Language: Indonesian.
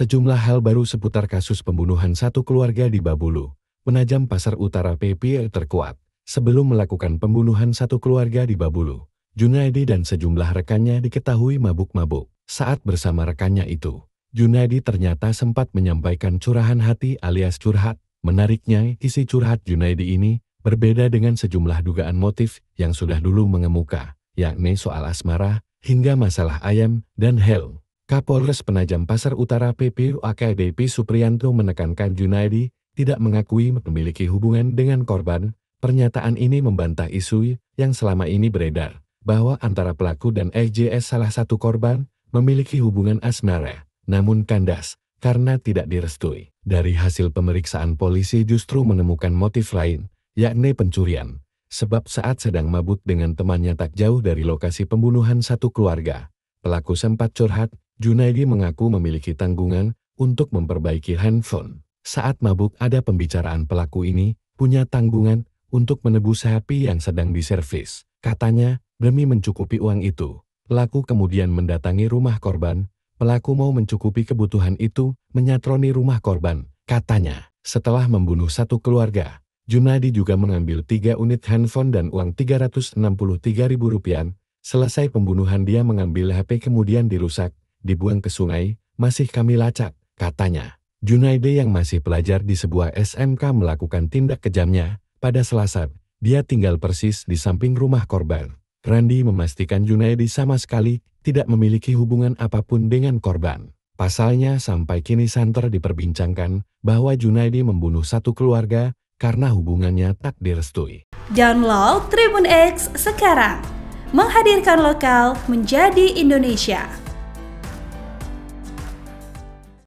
Sejumlah hal baru seputar kasus pembunuhan satu keluarga di Babulu, penajam pasar utara PPL terkuat. Sebelum melakukan pembunuhan satu keluarga di Babulu, Junaidi dan sejumlah rekannya diketahui mabuk-mabuk. Saat bersama rekannya itu, Junaidi ternyata sempat menyampaikan curahan hati alias curhat. Menariknya, isi curhat Junaidi ini berbeda dengan sejumlah dugaan motif yang sudah dulu mengemuka, yakni soal asmara, hingga masalah ayam, dan hell. Kapolres Penajam Pasar Utara PP AKDP Suprianto menekankan Junaidi tidak mengakui memiliki hubungan dengan korban. Pernyataan ini membantah isu yang selama ini beredar bahwa antara pelaku dan EJS salah satu korban memiliki hubungan asmara, namun kandas karena tidak direstui. Dari hasil pemeriksaan polisi justru menemukan motif lain, yakni pencurian. Sebab saat sedang mabut dengan temannya tak jauh dari lokasi pembunuhan satu keluarga, pelaku sempat curhat Junaidi mengaku memiliki tanggungan untuk memperbaiki handphone. Saat mabuk ada pembicaraan pelaku ini punya tanggungan untuk menebus HP yang sedang diservis. Katanya, demi mencukupi uang itu, pelaku kemudian mendatangi rumah korban. Pelaku mau mencukupi kebutuhan itu, menyatroni rumah korban. Katanya, setelah membunuh satu keluarga, Junaidi juga mengambil tiga unit handphone dan uang Rp363.000. Selesai pembunuhan dia mengambil HP kemudian dirusak, dibuang ke sungai, masih kami lacak, katanya. Junaide yang masih pelajar di sebuah SMK melakukan tindak kejamnya, pada Selasa, dia tinggal persis di samping rumah korban. Randy memastikan Junaidi sama sekali tidak memiliki hubungan apapun dengan korban. Pasalnya sampai kini santer diperbincangkan bahwa Junaidi membunuh satu keluarga karena hubungannya tak direstui. Download Tribun X sekarang. Menghadirkan lokal menjadi Indonesia.